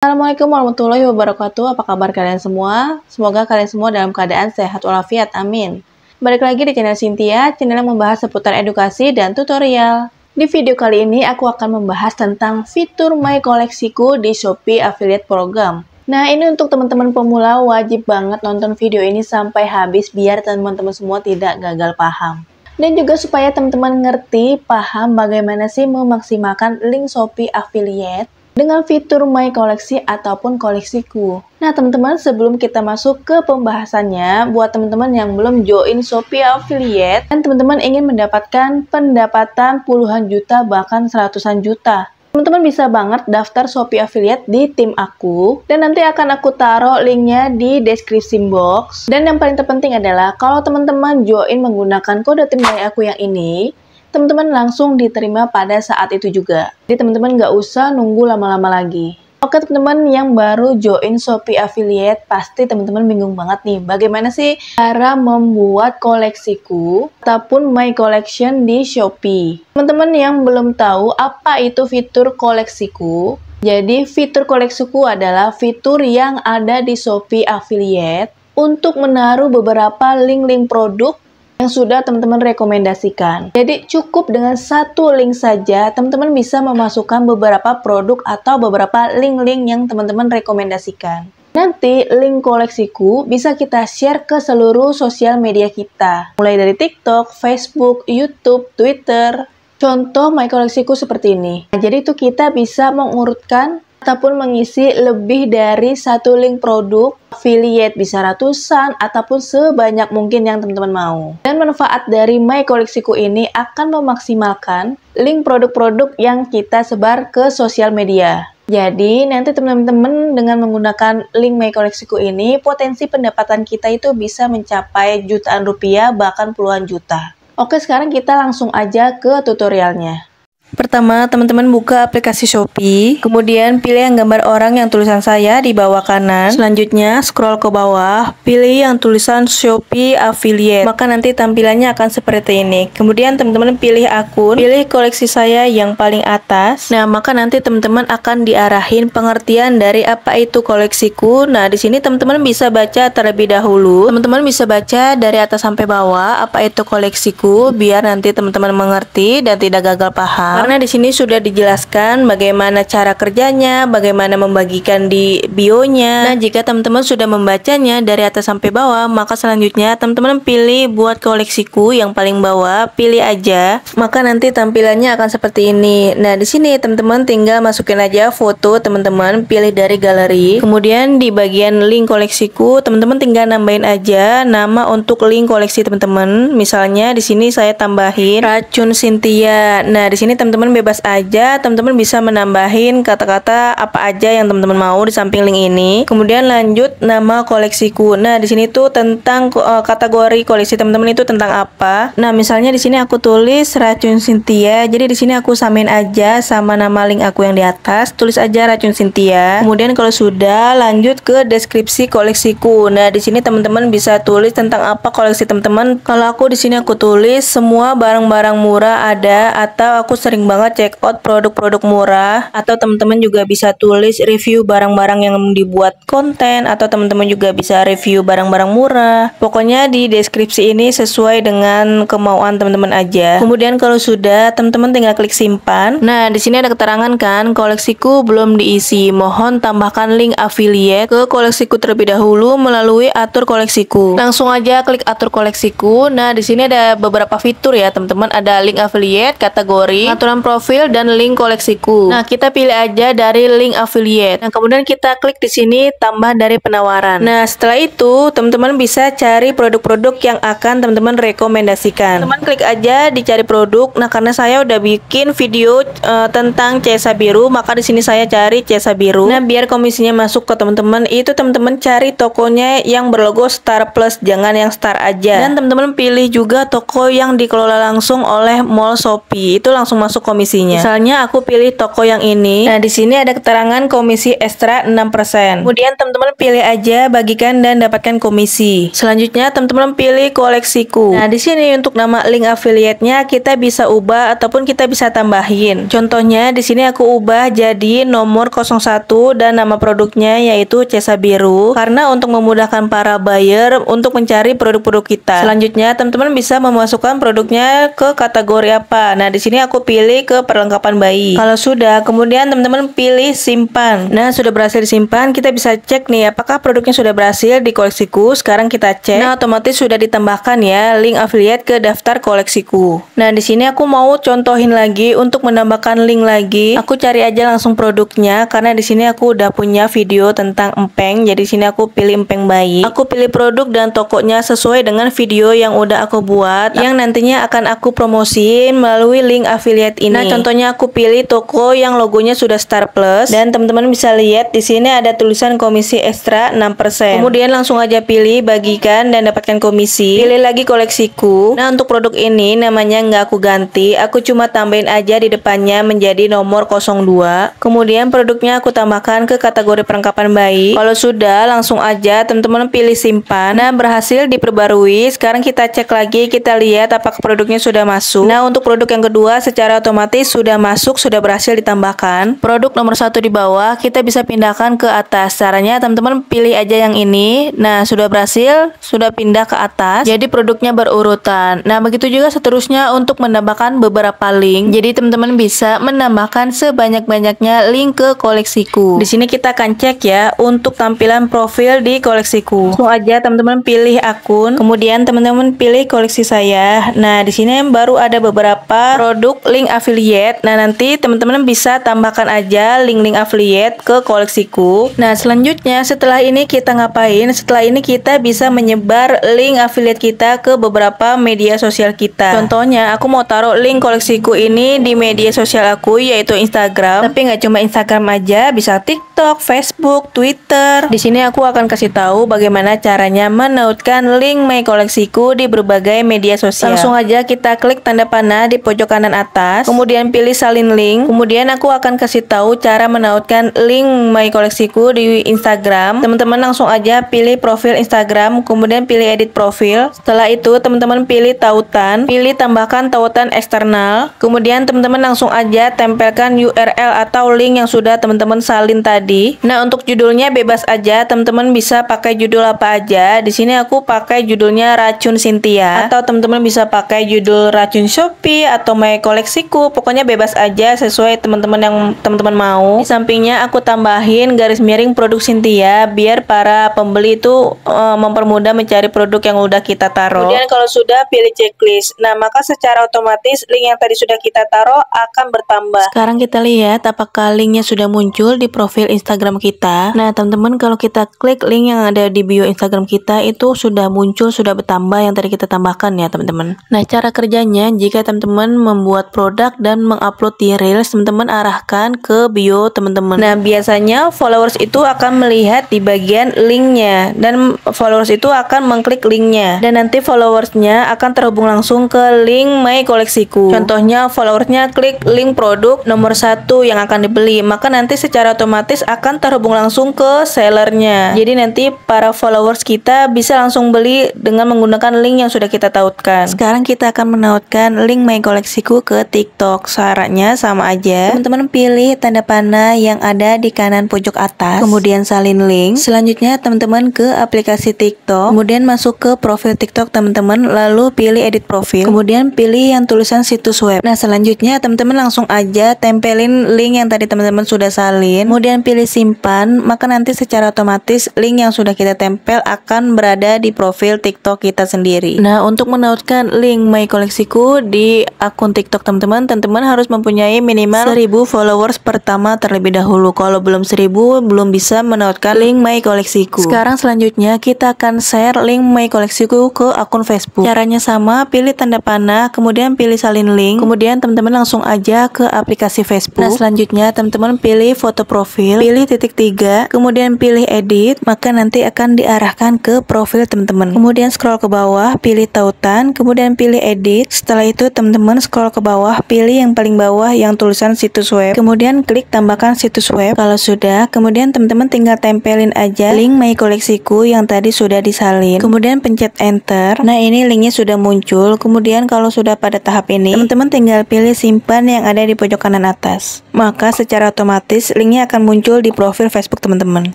Assalamualaikum warahmatullahi wabarakatuh. Apa kabar kalian semua? Semoga kalian semua dalam keadaan sehat walafiat. Amin. Balik lagi di channel Cynthia, channel yang membahas seputar edukasi dan tutorial. Di video kali ini aku akan membahas tentang fitur My Koleksiku di Shopee Affiliate Program. Nah, ini untuk teman-teman pemula wajib banget nonton video ini sampai habis biar teman-teman semua tidak gagal paham. Dan juga supaya teman-teman ngerti, paham bagaimana sih memaksimalkan link Shopee Affiliate dengan fitur My Koleksi ataupun Koleksiku. Nah teman-teman sebelum kita masuk ke pembahasannya, buat teman-teman yang belum join Shopee Affiliate dan teman-teman ingin mendapatkan pendapatan puluhan juta bahkan seratusan juta, Teman-teman bisa banget daftar Shopee Affiliate di tim aku dan nanti akan aku taruh linknya di deskripsi box. Dan yang paling terpenting adalah kalau teman-teman join menggunakan kode tim dari aku yang ini, teman-teman langsung diterima pada saat itu juga. Jadi teman-teman nggak usah nunggu lama-lama lagi. Oke teman-teman yang baru join Shopee Affiliate pasti teman-teman bingung banget nih bagaimana sih cara membuat koleksiku ataupun my collection di Shopee. Teman-teman yang belum tahu apa itu fitur koleksiku, jadi fitur koleksiku adalah fitur yang ada di Shopee Affiliate untuk menaruh beberapa link-link produk yang sudah teman-teman rekomendasikan. Jadi cukup dengan satu link saja, teman-teman bisa memasukkan beberapa produk atau beberapa link-link yang teman-teman rekomendasikan. Nanti link koleksiku bisa kita share ke seluruh sosial media kita, mulai dari TikTok, Facebook, YouTube, Twitter. Contoh my koleksiku seperti ini. Nah, jadi itu kita bisa mengurutkan ataupun mengisi lebih dari satu link produk affiliate bisa ratusan ataupun sebanyak mungkin yang teman-teman mau. Dan manfaat dari My Koleksiku ini akan memaksimalkan link produk-produk yang kita sebar ke sosial media. Jadi nanti teman-teman dengan menggunakan link My Koleksiku ini potensi pendapatan kita itu bisa mencapai jutaan rupiah bahkan puluhan juta. Oke sekarang kita langsung aja ke tutorialnya. Pertama, teman-teman buka aplikasi Shopee, kemudian pilih yang gambar orang yang tulisan saya di bawah kanan. Selanjutnya, scroll ke bawah, pilih yang tulisan Shopee Affiliate. Maka nanti tampilannya akan seperti ini. Kemudian teman-teman pilih akun, pilih koleksi saya yang paling atas. Nah, maka nanti teman-teman akan diarahin pengertian dari apa itu koleksiku. Nah, di sini teman-teman bisa baca terlebih dahulu. Teman-teman bisa baca dari atas sampai bawah apa itu koleksiku biar nanti teman-teman mengerti dan tidak gagal paham. Karena di sini sudah dijelaskan bagaimana cara kerjanya, bagaimana membagikan di bionya. Nah, jika teman-teman sudah membacanya dari atas sampai bawah, maka selanjutnya teman-teman pilih buat koleksiku yang paling bawah, pilih aja. Maka nanti tampilannya akan seperti ini. Nah, di sini teman-teman tinggal masukin aja foto teman-teman, pilih dari galeri. Kemudian di bagian link koleksiku, teman-teman tinggal nambahin aja nama untuk link koleksi teman-teman. Misalnya di sini saya tambahin racun Cynthia. Nah, di sini teman-teman bebas aja, teman-teman bisa menambahin kata-kata apa aja yang teman-teman mau di samping link ini. Kemudian lanjut nama koleksiku. Nah, di sini tuh tentang uh, kategori koleksi teman-teman itu tentang apa. Nah, misalnya di sini aku tulis racun Cynthia. Jadi di sini aku samain aja sama nama link aku yang di atas. Tulis aja racun Cynthia. Kemudian kalau sudah lanjut ke deskripsi koleksiku. Nah, di sini teman-teman bisa tulis tentang apa koleksi teman-teman. Kalau aku di sini aku tulis semua barang-barang murah ada atau aku sering sering banget check out produk-produk murah atau teman-teman juga bisa tulis review barang-barang yang dibuat konten atau teman-teman juga bisa review barang-barang murah. Pokoknya di deskripsi ini sesuai dengan kemauan teman-teman aja. Kemudian kalau sudah, teman-teman tinggal klik simpan. Nah, di sini ada keterangan kan koleksiku belum diisi. Mohon tambahkan link affiliate ke koleksiku terlebih dahulu melalui atur koleksiku. Langsung aja klik atur koleksiku. Nah, di sini ada beberapa fitur ya, teman-teman. Ada link affiliate, kategori, atur dalam profil dan link koleksiku. Nah, kita pilih aja dari link affiliate. Nah, kemudian kita klik di sini tambah dari penawaran. Nah, setelah itu teman-teman bisa cari produk-produk yang akan teman-teman rekomendasikan. Teman klik aja dicari produk. Nah, karena saya udah bikin video uh, tentang cesa biru, maka di sini saya cari cesa biru. Nah, biar komisinya masuk ke teman-teman, itu teman-teman cari tokonya yang berlogo Star Plus, jangan yang Star aja. Dan teman-teman pilih juga toko yang dikelola langsung oleh Mall Shopee. Itu langsung masuk masuk komisinya. Misalnya aku pilih toko yang ini. Nah, di sini ada keterangan komisi ekstra 6%. Kemudian teman-teman pilih aja bagikan dan dapatkan komisi. Selanjutnya teman-teman pilih koleksiku. Nah, di sini untuk nama link affiliate-nya kita bisa ubah ataupun kita bisa tambahin. Contohnya di sini aku ubah jadi nomor 01 dan nama produknya yaitu Cesa Biru karena untuk memudahkan para buyer untuk mencari produk-produk kita. Selanjutnya teman-teman bisa memasukkan produknya ke kategori apa. Nah, di sini aku pilih pilih ke perlengkapan bayi. Kalau sudah, kemudian teman-teman pilih simpan. Nah, sudah berhasil disimpan, kita bisa cek nih apakah produknya sudah berhasil di koleksiku. Sekarang kita cek. Nah, otomatis sudah ditambahkan ya link affiliate ke daftar koleksiku. Nah, di sini aku mau contohin lagi untuk menambahkan link lagi. Aku cari aja langsung produknya karena di sini aku udah punya video tentang empeng. Jadi sini aku pilih empeng bayi. Aku pilih produk dan tokonya sesuai dengan video yang udah aku buat yang nantinya akan aku promosiin melalui link affiliate template ini. Nah, contohnya aku pilih toko yang logonya sudah Star Plus dan teman-teman bisa lihat di sini ada tulisan komisi ekstra 6%. Kemudian langsung aja pilih bagikan dan dapatkan komisi. Pilih lagi koleksiku. Nah, untuk produk ini namanya nggak aku ganti, aku cuma tambahin aja di depannya menjadi nomor 02. Kemudian produknya aku tambahkan ke kategori perlengkapan bayi. Kalau sudah, langsung aja teman-teman pilih simpan. Nah, berhasil diperbarui. Sekarang kita cek lagi, kita lihat apakah produknya sudah masuk. Nah, untuk produk yang kedua secara otomatis sudah masuk, sudah berhasil ditambahkan. Produk nomor satu di bawah, kita bisa pindahkan ke atas. Caranya teman-teman pilih aja yang ini. Nah, sudah berhasil, sudah pindah ke atas. Jadi produknya berurutan. Nah, begitu juga seterusnya untuk menambahkan beberapa link. Jadi teman-teman bisa menambahkan sebanyak-banyaknya link ke koleksiku. Di sini kita akan cek ya untuk tampilan profil di koleksiku. Langsung aja teman-teman pilih akun, kemudian teman-teman pilih koleksi saya. Nah, di sini baru ada beberapa produk link affiliate. Nah, nanti teman-teman bisa tambahkan aja link-link affiliate ke koleksiku. Nah, selanjutnya setelah ini kita ngapain? Setelah ini kita bisa menyebar link affiliate kita ke beberapa media sosial kita. Contohnya, aku mau taruh link koleksiku ini di media sosial aku yaitu Instagram. Tapi nggak cuma Instagram aja, bisa TikTok, Facebook, Twitter. Di sini aku akan kasih tahu bagaimana caranya menautkan link My Koleksiku di berbagai media sosial. Langsung aja kita klik tanda panah di pojok kanan atas kemudian pilih salin link. Kemudian aku akan kasih tahu cara menautkan link my koleksiku di Instagram. Teman-teman langsung aja pilih profil Instagram, kemudian pilih edit profil. Setelah itu teman-teman pilih tautan, pilih tambahkan tautan eksternal. Kemudian teman-teman langsung aja tempelkan URL atau link yang sudah teman-teman salin tadi. Nah, untuk judulnya bebas aja, teman-teman bisa pakai judul apa aja. Di sini aku pakai judulnya racun Cynthia atau teman-teman bisa pakai judul racun Shopee atau my koleksi aku pokoknya bebas aja sesuai teman-teman yang teman-teman mau di sampingnya aku tambahin garis miring produk Cynthia biar para pembeli itu uh, mempermudah mencari produk yang udah kita taruh kemudian kalau sudah pilih checklist nah maka secara otomatis link yang tadi sudah kita taruh akan bertambah sekarang kita lihat apakah linknya sudah muncul di profil Instagram kita nah teman-teman kalau kita klik link yang ada di bio Instagram kita itu sudah muncul sudah bertambah yang tadi kita tambahkan ya teman-teman nah cara kerjanya jika teman-teman membuat produk produk dan mengupload di Reels, teman-teman arahkan ke bio teman-teman. Nah, biasanya followers itu akan melihat di bagian linknya dan followers itu akan mengklik linknya dan nanti followersnya akan terhubung langsung ke link My Koleksiku. Contohnya followersnya klik link produk nomor satu yang akan dibeli, maka nanti secara otomatis akan terhubung langsung ke sellernya. Jadi nanti para followers kita bisa langsung beli dengan menggunakan link yang sudah kita tautkan. Sekarang kita akan menautkan link My Koleksiku ke TikTok. Syaratnya sama aja. Teman-teman pilih tanda panah yang ada di kanan pojok atas, kemudian salin link. Selanjutnya teman-teman ke aplikasi TikTok, kemudian masuk ke profil TikTok teman-teman, lalu pilih edit profil, kemudian pilih yang tulisan situs web. Nah, selanjutnya teman-teman langsung aja tempelin link yang tadi teman-teman sudah salin, kemudian pilih simpan, maka nanti secara otomatis link yang sudah kita tempel akan berada di profil TikTok kita sendiri. Nah, untuk menautkan link My Koleksiku di akun TikTok teman-teman teman-teman, teman-teman harus mempunyai minimal 1000 followers pertama terlebih dahulu. Kalau belum 1000, belum bisa menautkan link My Koleksiku. Sekarang selanjutnya kita akan share link My Koleksiku ke akun Facebook. Caranya sama, pilih tanda panah, kemudian pilih salin link, kemudian teman-teman langsung aja ke aplikasi Facebook. Nah, selanjutnya teman-teman pilih foto profil, pilih titik tiga, kemudian pilih edit, maka nanti akan diarahkan ke profil teman-teman. Kemudian scroll ke bawah, pilih tautan, kemudian pilih edit. Setelah itu teman-teman scroll ke bawah, pilih yang paling bawah yang tulisan situs web. Kemudian klik tambahkan situs web. Kalau sudah, kemudian teman-teman tinggal tempelin aja link My Koleksiku yang tadi sudah disalin. Kemudian pencet enter. Nah, ini linknya sudah muncul. Kemudian kalau sudah pada tahap ini, teman-teman tinggal pilih simpan yang ada di pojok kanan atas. Maka secara otomatis linknya akan muncul di profil Facebook teman-teman.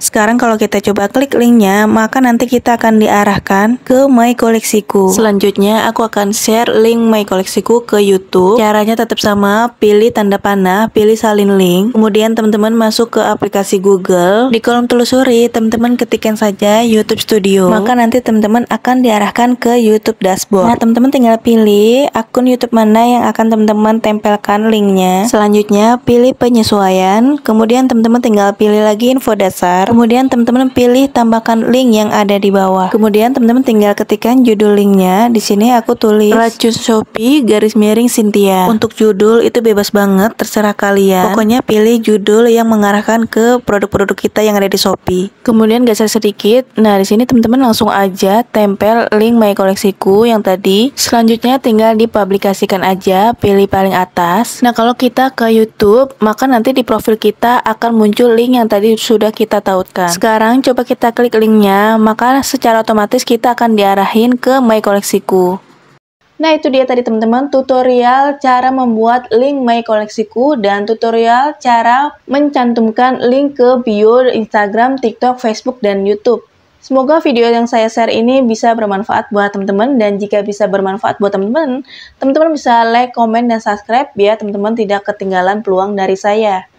Sekarang kalau kita coba klik linknya, maka nanti kita akan diarahkan ke My Koleksiku. Selanjutnya, aku akan share link My Koleksiku ke YouTube. Caranya tetap sama, pilih tanda panah, pilih salin link. Kemudian teman-teman masuk ke aplikasi Google. Di kolom telusuri, teman-teman ketikkan saja YouTube Studio. Maka nanti teman-teman akan diarahkan ke YouTube dashboard. Nah, teman-teman tinggal pilih akun YouTube mana yang akan teman-teman tempelkan linknya. Selanjutnya, pilih penyesuaian. Kemudian teman-teman tinggal pilih lagi info dasar. Kemudian teman-teman pilih tambahkan link yang ada di bawah. Kemudian teman-teman tinggal ketikkan judul linknya. Di sini aku tulis racun Shopee garis miring Cynthia. Untuk untuk judul itu bebas banget, terserah kalian. Pokoknya pilih judul yang mengarahkan ke produk-produk kita yang ada di Shopee. Kemudian geser sedikit. Nah, di sini teman-teman langsung aja tempel link My Koleksiku yang tadi. Selanjutnya tinggal dipublikasikan aja, pilih paling atas. Nah, kalau kita ke YouTube, maka nanti di profil kita akan muncul link yang tadi sudah kita tautkan. Sekarang coba kita klik linknya, maka secara otomatis kita akan diarahin ke My Koleksiku. Nah itu dia tadi teman-teman tutorial cara membuat link my koleksiku dan tutorial cara mencantumkan link ke bio Instagram, TikTok, Facebook, dan Youtube. Semoga video yang saya share ini bisa bermanfaat buat teman-teman dan jika bisa bermanfaat buat teman-teman, teman-teman bisa like, komen, dan subscribe biar teman-teman tidak ketinggalan peluang dari saya.